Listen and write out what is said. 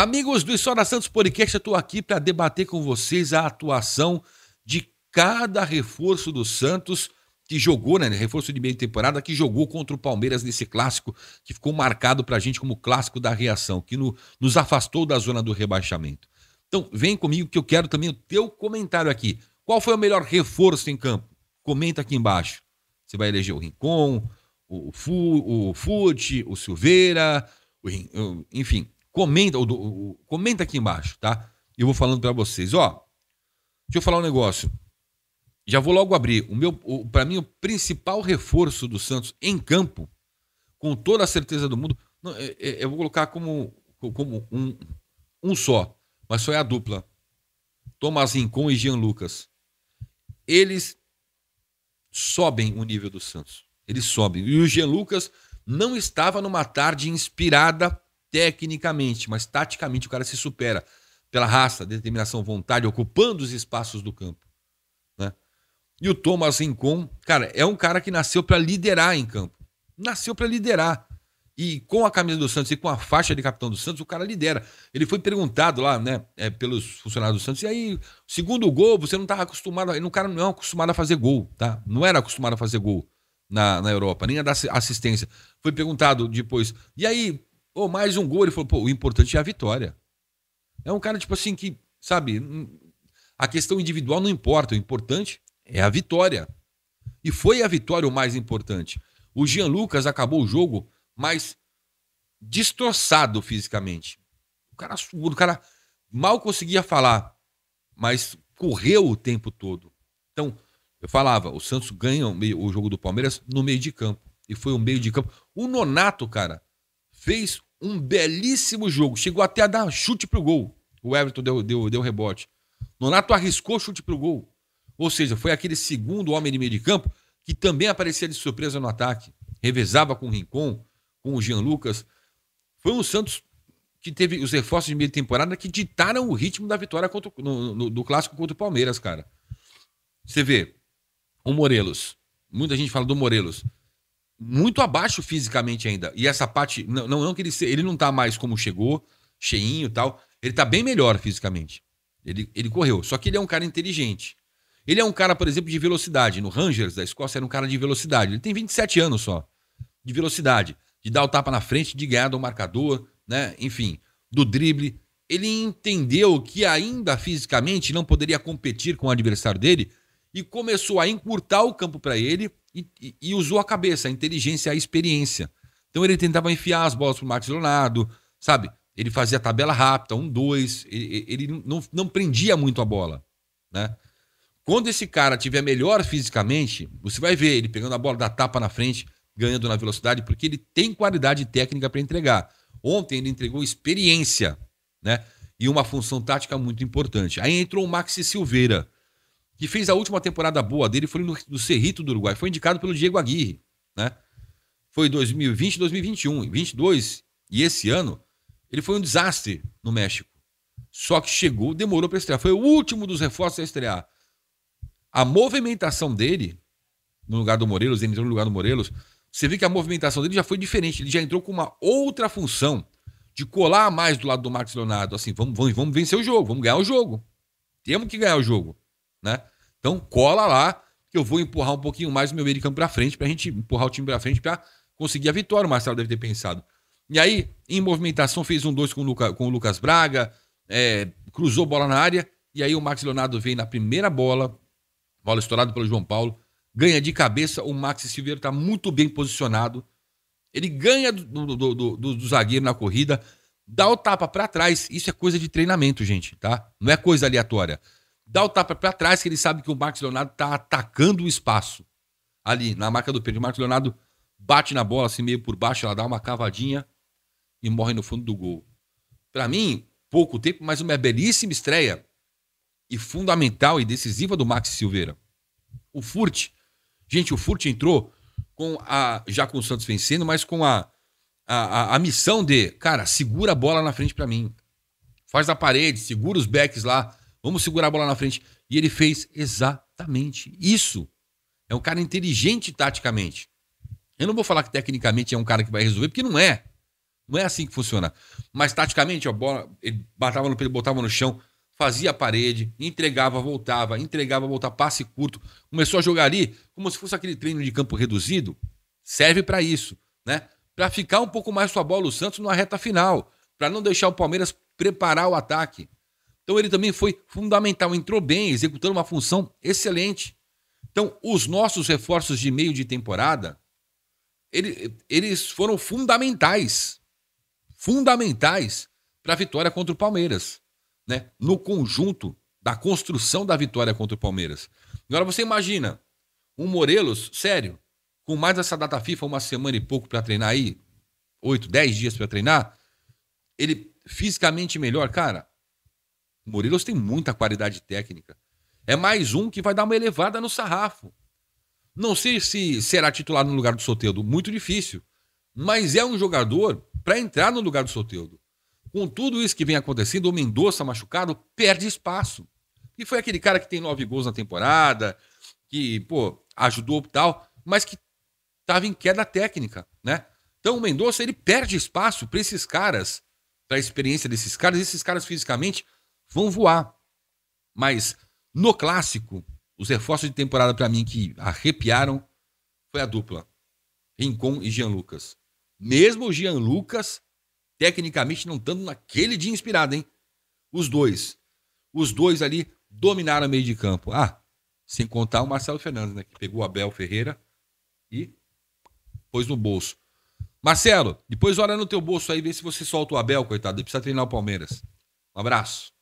Amigos do História Santos Podcast, eu estou aqui para debater com vocês a atuação de cada reforço do Santos que jogou, né, reforço de meio de temporada, que jogou contra o Palmeiras nesse clássico, que ficou marcado para a gente como clássico da reação, que no, nos afastou da zona do rebaixamento. Então, vem comigo que eu quero também o teu comentário aqui. Qual foi o melhor reforço em campo? Comenta aqui embaixo. Você vai eleger o Rincon, o, Fu, o Fute, o Silveira, o, enfim, Comenta, o comenta aqui embaixo, tá? Eu vou falando para vocês. Ó, deixa eu falar um negócio. Já vou logo abrir. O meu, para mim, o principal reforço do Santos em campo, com toda a certeza do mundo, não, eu, é, é, eu, vou colocar como, como um, um só, mas só é a dupla. Thomas Rincon e Jean Lucas. Eles sobem o nível do Santos. Eles sobem. E o Jean Lucas não estava numa tarde inspirada tecnicamente, mas taticamente o cara se supera pela raça, determinação, vontade, ocupando os espaços do campo. Né? E o Thomas Rincon, cara, é um cara que nasceu para liderar em campo. Nasceu para liderar. E com a camisa do Santos e com a faixa de capitão do Santos, o cara lidera. Ele foi perguntado lá, né, é, pelos funcionários do Santos, e aí, segundo o gol, você não estava tá acostumado. O cara não é acostumado a fazer gol, tá? Não era acostumado a fazer gol na, na Europa, nem a dar assistência. Foi perguntado depois, e aí, ou oh, mais um gol. Ele falou, pô, o importante é a vitória. É um cara, tipo assim, que, sabe, a questão individual não importa. O importante é a vitória. E foi a vitória o mais importante. O Jean Lucas acabou o jogo, mais destroçado fisicamente. O cara o cara mal conseguia falar, mas correu o tempo todo. Então, eu falava, o Santos ganha o jogo do Palmeiras no meio de campo. E foi um meio de campo. O Nonato, cara, fez um belíssimo jogo. Chegou até a dar chute pro gol. O Everton deu, deu, deu rebote. Nonato arriscou chute pro gol. Ou seja, foi aquele segundo homem de meio de campo que também aparecia de surpresa no ataque. Revezava com o Rincon, com o Jean Lucas. Foi um Santos que teve os reforços de meio de temporada que ditaram o ritmo da vitória contra, no, no, do clássico contra o Palmeiras, cara. Você vê, o Morelos. Muita gente fala do Morelos muito abaixo fisicamente ainda. E essa parte, não, não, não que ele ele não tá mais como chegou, cheinho e tal. Ele tá bem melhor fisicamente. Ele, ele correu. Só que ele é um cara inteligente. Ele é um cara, por exemplo, de velocidade. No Rangers da Escócia era um cara de velocidade. Ele tem 27 anos só. De velocidade. De dar o tapa na frente, de ganhar do marcador, né? Enfim, do drible. Ele entendeu que ainda fisicamente não poderia competir com o adversário dele e começou a encurtar o campo para ele e, e, usou a cabeça, a inteligência, a experiência. Então ele tentava enfiar as bolas pro Marcos Leonardo, sabe? Ele fazia tabela rápida, um, dois. Ele, ele não, não prendia muito a bola, né? Quando esse cara tiver melhor fisicamente, você vai ver ele pegando a bola da tapa na frente, ganhando na velocidade, porque ele tem qualidade técnica para entregar. Ontem ele entregou experiência, né? E uma função tática muito importante. Aí entrou o Maxi Silveira, que fez a última temporada boa dele, foi no, no Cerrito do Uruguai. Foi indicado pelo Diego Aguirre, né? Foi 2020, 2021, 22 e esse ano ele foi um desastre no México. Só que chegou, demorou para estrear. Foi o último dos reforços a estrear. A movimentação dele, no lugar do Morelos, ele entrou no lugar do Morelos, você vê que a movimentação dele já foi diferente. Ele já entrou com uma outra função de colar mais do lado do Marcos Leonardo. Assim, vamos, vamos, vamos vencer o jogo, vamos ganhar o jogo. Temos que ganhar o jogo né? Então cola lá, que eu vou empurrar um pouquinho mais o meu meio de campo para frente, para a gente empurrar o time para frente para conseguir a vitória, o Marcelo deve ter pensado. E aí, em movimentação, fez um dois com o, Luca, com o Lucas Braga, é, cruzou bola na área, e aí o Max Leonardo vem na primeira bola, bola estourada pelo João Paulo, ganha de cabeça, o Max Silveira está muito bem posicionado, ele ganha do, do, do, do zagueiro na corrida, dá o tapa para trás, isso é coisa de treinamento, gente, tá? Não é coisa aleatória dá o tapa para trás, que ele sabe que o Marcos Leonardo tá atacando o espaço. Ali, na marca do pênalti. O Marcos Leonardo bate na bola, assim, meio por baixo, ela dá uma cavadinha e morre no fundo do gol. Para mim, pouco tempo, mas uma belíssima estreia e fundamental e decisiva do Max Silveira. O Furt, gente, o Furt entrou com a já com o Santos vencendo, mas com a a, a, a missão de, cara, segura a bola na frente para mim. Faz a parede, segura os backs lá vamos segurar a bola na frente. E ele fez exatamente isso. É um cara inteligente taticamente. Eu não vou falar que tecnicamente é um cara que vai resolver, porque não é. Não é assim que funciona. Mas taticamente, a bola, ele batava no pé, botava no chão, fazia a parede, entregava, voltava, entregava, voltava, passe curto. Começou a jogar ali como se fosse aquele treino de campo reduzido. Serve para isso, né? Para ficar um pouco mais sua bola o Santos na reta final, para não deixar o Palmeiras preparar o ataque. Então ele também foi fundamental, entrou bem, executando uma função excelente. Então, os nossos reforços de meio de temporada, ele, eles foram fundamentais. Fundamentais para a vitória contra o Palmeiras. Né? No conjunto da construção da vitória contra o Palmeiras. Agora você imagina, um Morelos, sério, com mais essa data FIFA, uma semana e pouco para treinar aí, oito dez dias para treinar, ele fisicamente melhor, cara, Murilos tem muita qualidade técnica. É mais um que vai dar uma elevada no sarrafo. Não sei se será titular no lugar do Soteudo, muito difícil. Mas é um jogador para entrar no lugar do Soteudo. Com tudo isso que vem acontecendo, o Mendonça machucado perde espaço. E foi aquele cara que tem nove gols na temporada, que, pô, ajudou tal, mas que estava em queda técnica, né? Então o Mendonça, ele perde espaço para esses caras, para a experiência desses caras, esses caras fisicamente vão voar. Mas no clássico, os reforços de temporada para mim que arrepiaram foi a dupla. Rincon e Jean Lucas. Mesmo o Jean Lucas, tecnicamente, não estando naquele dia inspirado, hein? Os dois. Os dois ali dominaram o meio de campo. Ah, sem contar o Marcelo Fernandes, né? Que pegou o Abel Ferreira e pôs no bolso. Marcelo, depois olha no teu bolso aí, vê se você solta o Abel, coitado. Ele precisa treinar o Palmeiras. Um abraço.